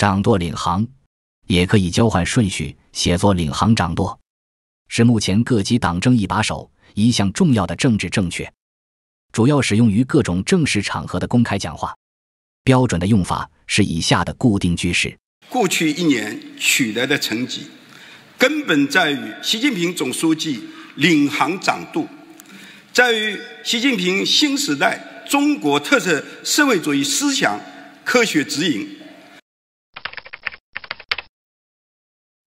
掌舵领航，也可以交换顺序写作“领航掌舵”，是目前各级党政一把手一项重要的政治正确，主要使用于各种正式场合的公开讲话。标准的用法是以下的固定句式：过去一年取得的成绩，根本在于习近平总书记领航掌舵，在于习近平新时代中国特色社会主义思想科学指引。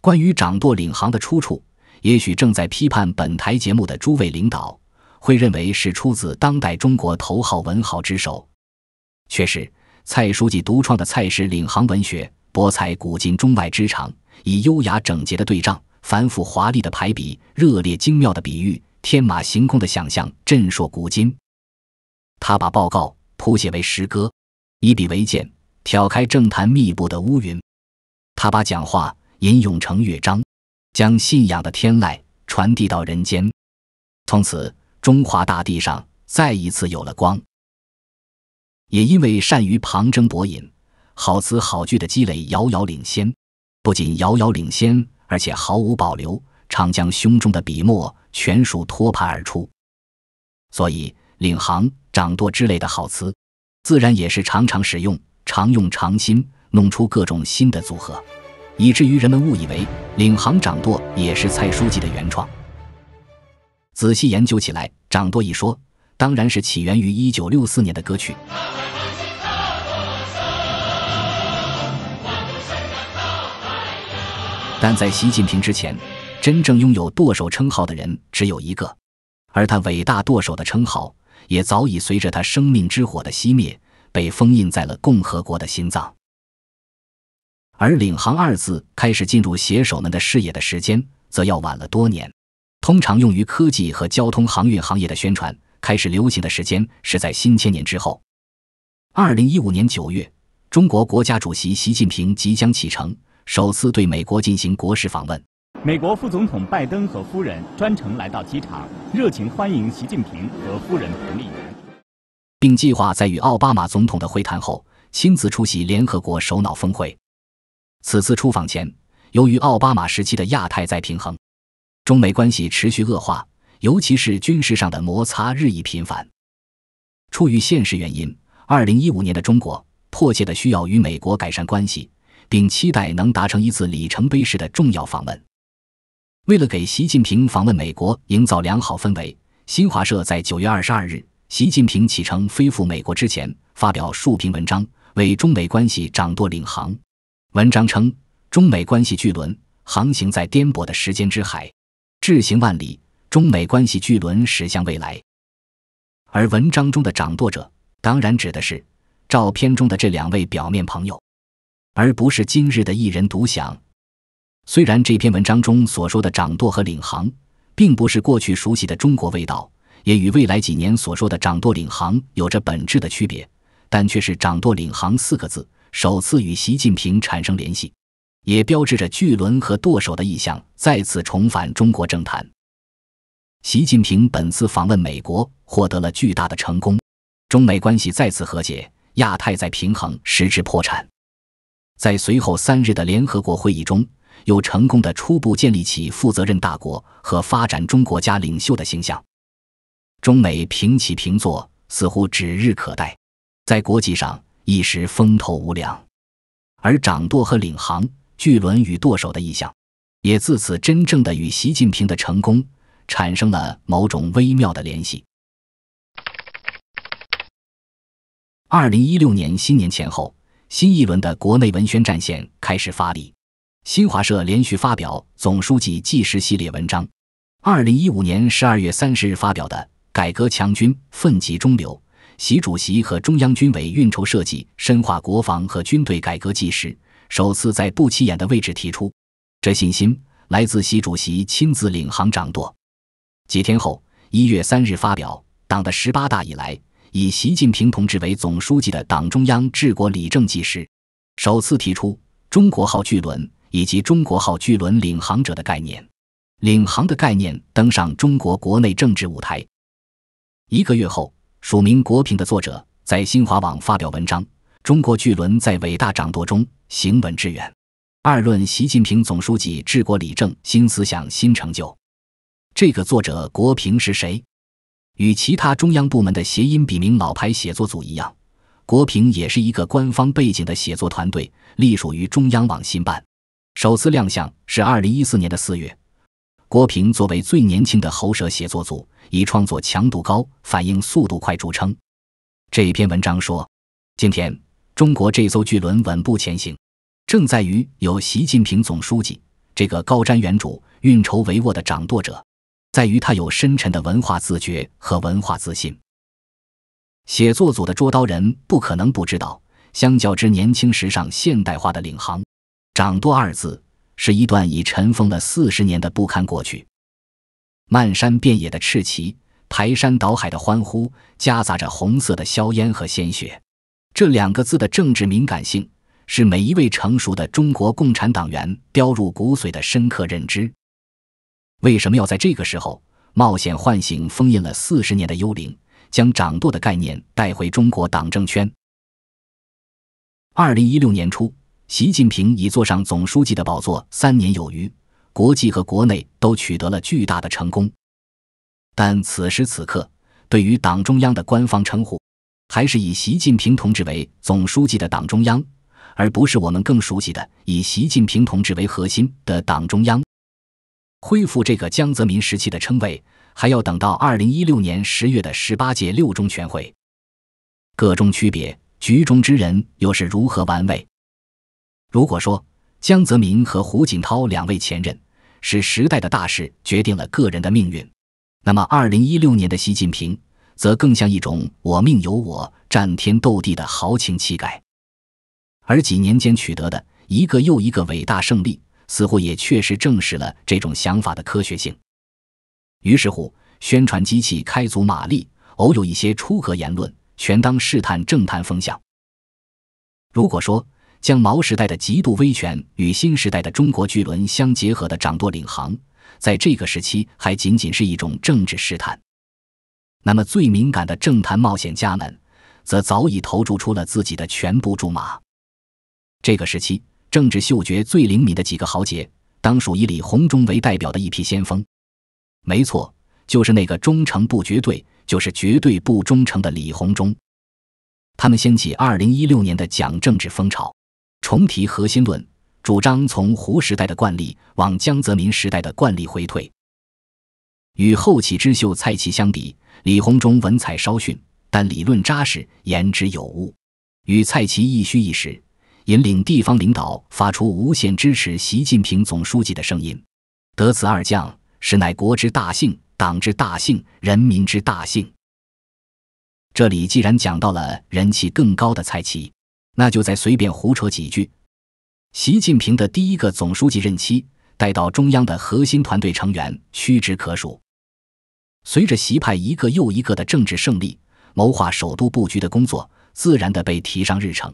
关于掌舵领航的出处，也许正在批判本台节目的诸位领导会认为是出自当代中国头号文豪之手，却是蔡书记独创的蔡氏领航文学，博采古今中外之长，以优雅整洁的对仗、繁复华丽的排比、热烈精妙的比喻、天马行空的想象，震烁古今。他把报告谱写为诗歌，以笔为剑，挑开政坛密布的乌云；他把讲话。吟咏成乐章，将信仰的天籁传递到人间。从此，中华大地上再一次有了光。也因为善于旁征博引，好词好句的积累遥遥领先，不仅遥遥领先，而且毫无保留，常将胸中的笔墨全数托盘而出。所以，领航、掌舵之类的好词，自然也是常常使用、常用、常新，弄出各种新的组合。以至于人们误以为“领航掌舵”也是蔡书记的原创。仔细研究起来，“掌舵”一说，当然是起源于一九六四年的歌曲。但在习近平之前，真正拥有“舵手”称号的人只有一个，而他伟大“舵手”的称号，也早已随着他生命之火的熄灭，被封印在了共和国的心脏。而“领航”二字开始进入写手们的视野的时间，则要晚了多年。通常用于科技和交通航运行业的宣传开始流行的时间是在新千年之后。二零一五年九月，中国国家主席习近平即将启程，首次对美国进行国事访问。美国副总统拜登和夫人专程来到机场，热情欢迎习近平和夫人彭丽媛，并计划在与奥巴马总统的会谈后，亲自出席联合国首脑峰会。此次出访前，由于奥巴马时期的亚太再平衡，中美关系持续恶化，尤其是军事上的摩擦日益频繁。出于现实原因，二零一五年的中国迫切的需要与美国改善关系，并期待能达成一次里程碑式的重要访问。为了给习近平访问美国营造良好氛围，新华社在九月二十二日，习近平启程飞赴美国之前，发表数篇文章为中美关系掌舵领航。文章称，中美关系巨轮航行在颠簸的时间之海，志行万里，中美关系巨轮驶向未来。而文章中的掌舵者，当然指的是照片中的这两位表面朋友，而不是今日的一人独享。虽然这篇文章中所说的掌舵和领航，并不是过去熟悉的中国味道，也与未来几年所说的掌舵领航有着本质的区别，但却是“掌舵领航”四个字。首次与习近平产生联系，也标志着巨轮和舵手的意向再次重返中国政坛。习近平本次访问美国获得了巨大的成功，中美关系再次和解，亚太在平衡实质破产。在随后三日的联合国会议中，又成功的初步建立起负责任大国和发展中国家领袖的形象，中美平起平坐似乎指日可待。在国际上。一时风头无两，而掌舵和领航巨轮与舵手的意向，也自此真正的与习近平的成功产生了某种微妙的联系。二零一六年新年前后，新一轮的国内文宣战线开始发力，新华社连续发表总书记纪实系列文章。二零一五年十二月三十日发表的《改革强军奋楫中流》。习主席和中央军委运筹设计深化国防和军队改革纪时，首次在不起眼的位置提出，这信心来自习主席亲自领航掌舵。几天后，一月三日发表，党的十八大以来，以习近平同志为总书记的党中央治国理政纪实，首次提出“中国号巨轮”以及“中国号巨轮领航者”的概念，“领航”的概念登上中国国内政治舞台。一个月后。署名“国平”的作者在新华网发表文章《中国巨轮在伟大掌舵中行稳致远》，二论习近平总书记治国理政新思想新成就。这个作者“国平”是谁？与其他中央部门的谐音笔名老牌写作组一样，“国平”也是一个官方背景的写作团队，隶属于中央网信办。首次亮相是二零一四年的四月。郭平作为最年轻的喉舌写作组，以创作强度高、反应速度快著称。这篇文章说：“今天中国这艘巨轮稳步前行，正在于有习近平总书记这个高瞻远瞩、运筹帷幄的掌舵者，在于他有深沉的文化自觉和文化自信。”写作组的捉刀人不可能不知道，相较之年轻、时尚、现代化的领航、掌舵二字。是一段已尘封了四十年的不堪过去，漫山遍野的赤旗，排山倒海的欢呼，夹杂着红色的硝烟和鲜血。这两个字的政治敏感性，是每一位成熟的中国共产党员雕入骨髓的深刻认知。为什么要在这个时候冒险唤醒封印了四十年的幽灵，将掌舵的概念带回中国党政圈？二零一六年初。习近平已坐上总书记的宝座三年有余，国际和国内都取得了巨大的成功。但此时此刻，对于党中央的官方称呼，还是以习近平同志为总书记的党中央，而不是我们更熟悉的以习近平同志为核心的党中央。恢复这个江泽民时期的称谓，还要等到二零一六年十月的十八届六中全会。各中区别，局中之人又是如何玩味？如果说江泽民和胡锦涛两位前任是时代的大事决定了个人的命运，那么二零一六年的习近平则更像一种“我命由我，战天斗地”的豪情气概。而几年间取得的一个又一个伟大胜利，似乎也确实证实了这种想法的科学性。于是乎，宣传机器开足马力，偶有一些出格言论，全当试探政坛风向。如果说，将毛时代的极度威权与新时代的中国巨轮相结合的掌舵领航，在这个时期还仅仅是一种政治试探。那么，最敏感的政坛冒险家们，则早已投注出了自己的全部注码。这个时期，政治嗅觉最灵敏的几个豪杰，当属以李鸿忠为代表的一批先锋。没错，就是那个忠诚不绝对，就是绝对不忠诚的李鸿忠。他们掀起二零一六年的蒋政治风潮。重提核心论，主张从胡时代的惯例往江泽民时代的惯例回退。与后起之秀蔡奇相比，李鸿忠文采稍逊，但理论扎实，言之有物。与蔡奇一虚一实，引领地方领导发出无限支持习近平总书记的声音。得此二将，实乃国之大幸，党之大幸，人民之大幸。这里既然讲到了人气更高的蔡奇。那就再随便胡扯几句。习近平的第一个总书记任期，带到中央的核心团队成员屈指可数。随着习派一个又一个的政治胜利，谋划首都布局的工作自然的被提上日程。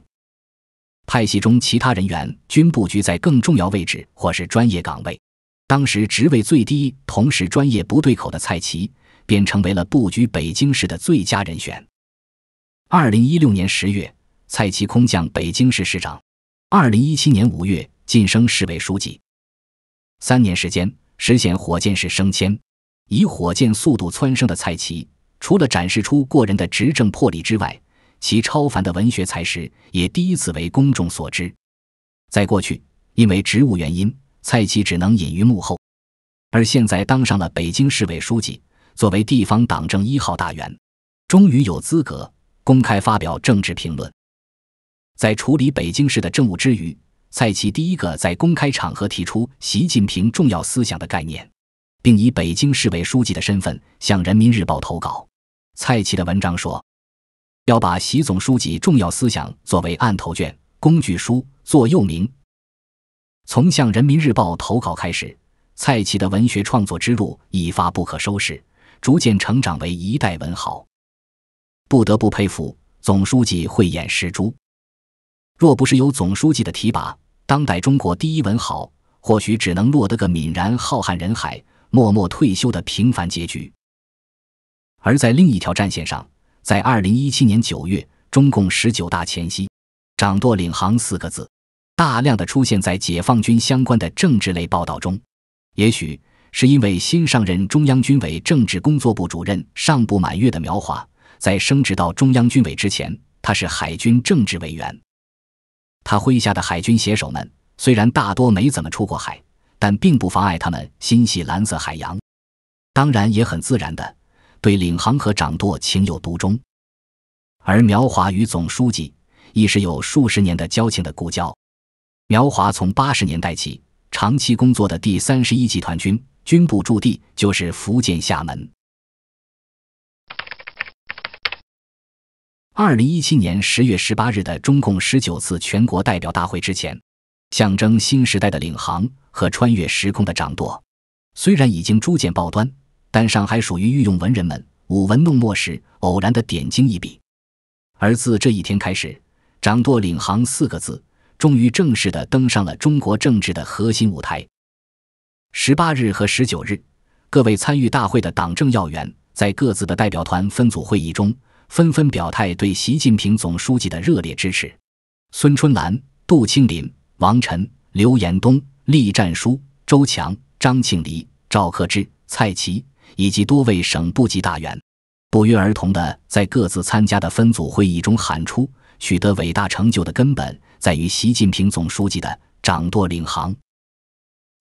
派系中其他人员均布局在更重要位置或是专业岗位。当时职位最低，同时专业不对口的蔡奇，便成为了布局北京市的最佳人选。二零一六年十月。蔡奇空降北京市市长，二零一七年五月晋升市委书记，三年时间实现火箭式升迁，以火箭速度蹿升的蔡奇，除了展示出过人的执政魄力之外，其超凡的文学才识也第一次为公众所知。在过去，因为职务原因，蔡奇只能隐于幕后，而现在当上了北京市委书记，作为地方党政一号大员，终于有资格公开发表政治评论。在处理北京市的政务之余，蔡奇第一个在公开场合提出“习近平重要思想”的概念，并以北京市委书记的身份向《人民日报》投稿。蔡奇的文章说：“要把习总书记重要思想作为案头卷、工具书、座右铭。”从向《人民日报》投稿开始，蔡奇的文学创作之路一发不可收拾，逐渐成长为一代文豪。不得不佩服总书记慧眼识珠。若不是有总书记的提拔，当代中国第一文豪或许只能落得个泯然浩瀚人海、默默退休的平凡结局。而在另一条战线上，在二零一七年九月中共十九大前夕，“掌舵领航”四个字，大量的出现在解放军相关的政治类报道中。也许是因为新上任中央军委政治工作部主任尚不满月的苗华，在升职到中央军委之前，他是海军政治委员。他麾下的海军携手们虽然大多没怎么出过海，但并不妨碍他们心系蓝色海洋，当然也很自然的对领航和掌舵情有独钟。而苗华与总书记亦是有数十年的交情的故交。苗华从八十年代起长期工作的第三十一集团军军部驻地就是福建厦门。二零一七年十月十八日的中共十九次全国代表大会之前，象征新时代的领航和穿越时空的掌舵，虽然已经逐渐报端，但尚还属于御用文人们舞文弄墨时偶然的点睛一笔。而自这一天开始，掌舵领航四个字终于正式的登上了中国政治的核心舞台。十八日和十九日，各位参与大会的党政要员在各自的代表团分组会议中。纷纷表态对习近平总书记的热烈支持。孙春兰、杜清林、王晨、刘延东、栗战书、周强、张庆黎、赵克志、蔡奇以及多位省部级大员，不约而同的在各自参加的分组会议中喊出：“取得伟大成就的根本在于习近平总书记的掌舵领航。”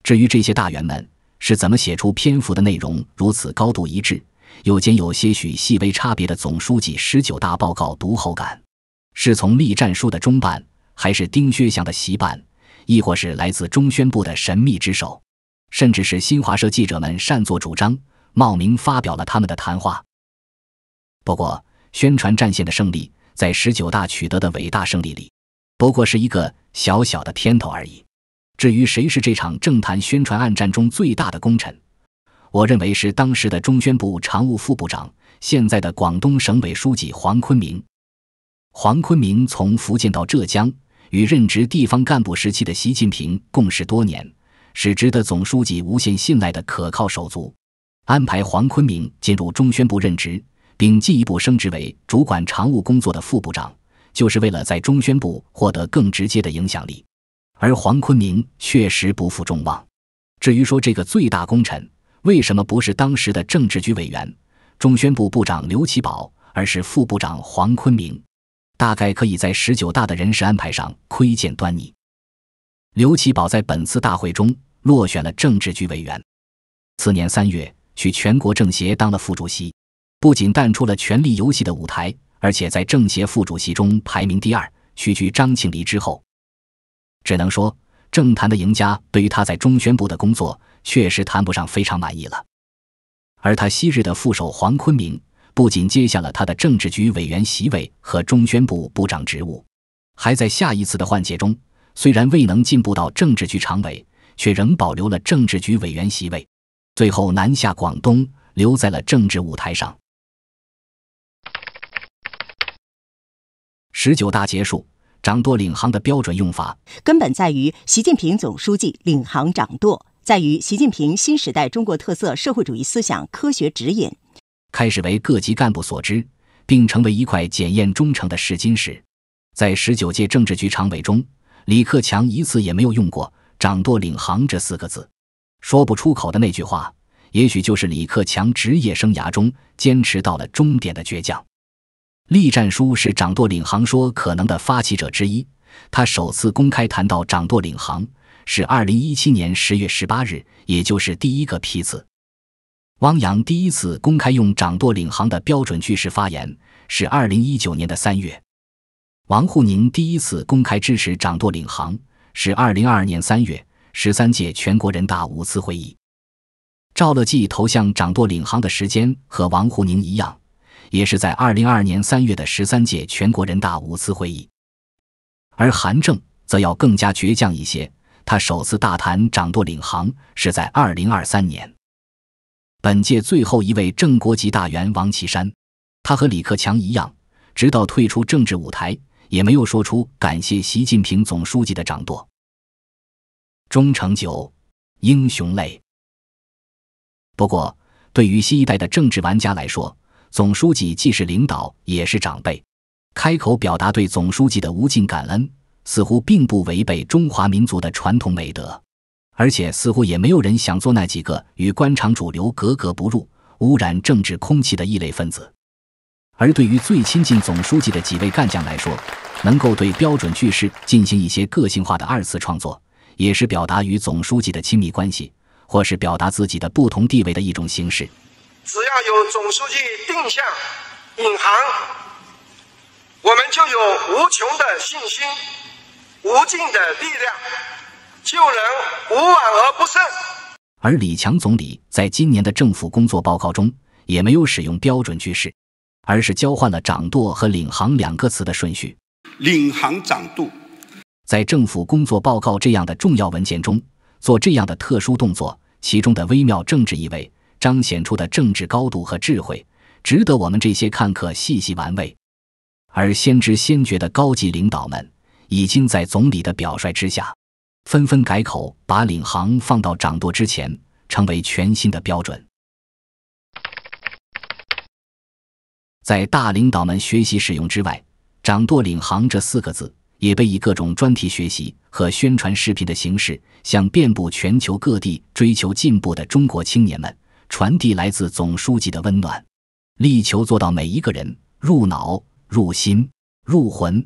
至于这些大员们是怎么写出篇幅的内容如此高度一致？又兼有些许细微差别的总书记十九大报告读后感，是从栗战书的中办，还是丁薛祥的习办，亦或是来自中宣部的神秘之手，甚至是新华社记者们擅作主张冒名发表了他们的谈话。不过，宣传战线的胜利，在十九大取得的伟大胜利里，不过是一个小小的天头而已。至于谁是这场政坛宣传暗战中最大的功臣？我认为是当时的中宣部常务副部长，现在的广东省委书记黄坤明。黄坤明从福建到浙江，与任职地方干部时期的习近平共事多年，是值得总书记无限信赖的可靠手足。安排黄坤明进入中宣部任职，并进一步升职为主管常务工作的副部长，就是为了在中宣部获得更直接的影响力。而黄坤明确实不负众望。至于说这个最大功臣。为什么不是当时的政治局委员、中宣部部长刘奇葆，而是副部长黄坤明？大概可以在十九大的人事安排上窥见端倪。刘奇葆在本次大会中落选了政治局委员，次年三月去全国政协当了副主席，不仅淡出了权力游戏的舞台，而且在政协副主席中排名第二，屈居张庆黎之后。只能说，政坛的赢家对于他在中宣部的工作。确实谈不上非常满意了。而他昔日的副手黄坤明，不仅接下了他的政治局委员席位和中宣部部长职务，还在下一次的换届中，虽然未能进步到政治局常委，却仍保留了政治局委员席位。最后南下广东，留在了政治舞台上。十九大结束，掌舵领航的标准用法，根本在于习近平总书记领航掌舵。在于习近平新时代中国特色社会主义思想科学指引，开始为各级干部所知，并成为一块检验忠诚的试金石。在十九届政治局常委中，李克强一次也没有用过“掌舵领航”这四个字，说不出口的那句话，也许就是李克强职业生涯中坚持到了终点的倔强。栗战书是“掌舵领航”说可能的发起者之一，他首次公开谈到“掌舵领航”。是二零一七年十月十八日，也就是第一个批次。汪洋第一次公开用掌舵领航的标准句式发言是二零一九年的三月。王沪宁第一次公开支持掌舵领航是二零二二年三月十三届全国人大五次会议。赵乐际投向掌舵领航的时间和王沪宁一样，也是在二零二二年三月的十三届全国人大五次会议。而韩正则要更加倔强一些。他首次大谈掌舵领航是在二零二三年，本届最后一位正国级大员王岐山，他和李克强一样，直到退出政治舞台，也没有说出感谢习近平总书记的掌舵。忠诚酒，英雄泪。不过，对于新一代的政治玩家来说，总书记既是领导，也是长辈，开口表达对总书记的无尽感恩。似乎并不违背中华民族的传统美德，而且似乎也没有人想做那几个与官场主流格格不入、污染政治空气的异类分子。而对于最亲近总书记的几位干将来说，能够对标准句式进行一些个性化的二次创作，也是表达与总书记的亲密关系，或是表达自己的不同地位的一种形式。只要有总书记定向、引航，我们就有无穷的信心。无尽的力量，就能无往而不胜。而李强总理在今年的政府工作报告中，也没有使用标准句式，而是交换了“掌舵”和“领航”两个词的顺序，“领航掌舵”。在政府工作报告这样的重要文件中做这样的特殊动作，其中的微妙政治意味，彰显出的政治高度和智慧，值得我们这些看客细细玩味。而先知先觉的高级领导们。已经在总理的表率之下，纷纷改口，把领航放到掌舵之前，成为全新的标准。在大领导们学习使用之外，掌舵领航这四个字也被以各种专题学习和宣传视频的形式，向遍布全球各地、追求进步的中国青年们传递来自总书记的温暖，力求做到每一个人入脑、入心、入魂。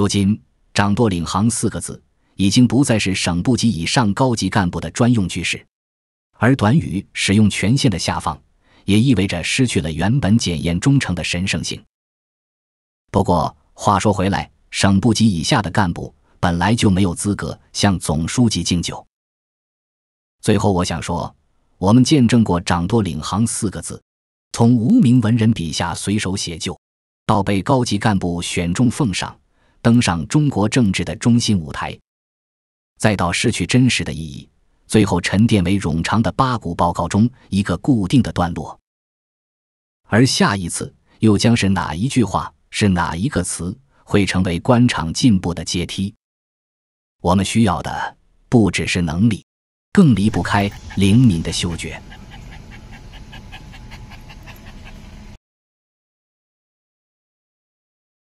如今，“掌舵领航”四个字已经不再是省部级以上高级干部的专用句式，而短语使用权限的下放，也意味着失去了原本检验忠诚的神圣性。不过，话说回来，省部级以下的干部本来就没有资格向总书记敬酒。最后，我想说，我们见证过“掌舵领航”四个字，从无名文人笔下随手写就，到被高级干部选中奉上。登上中国政治的中心舞台，再到失去真实的意义，最后沉淀为冗长的八股报告中一个固定的段落。而下一次又将是哪一句话，是哪一个词，会成为官场进步的阶梯？我们需要的不只是能力，更离不开灵敏的嗅觉。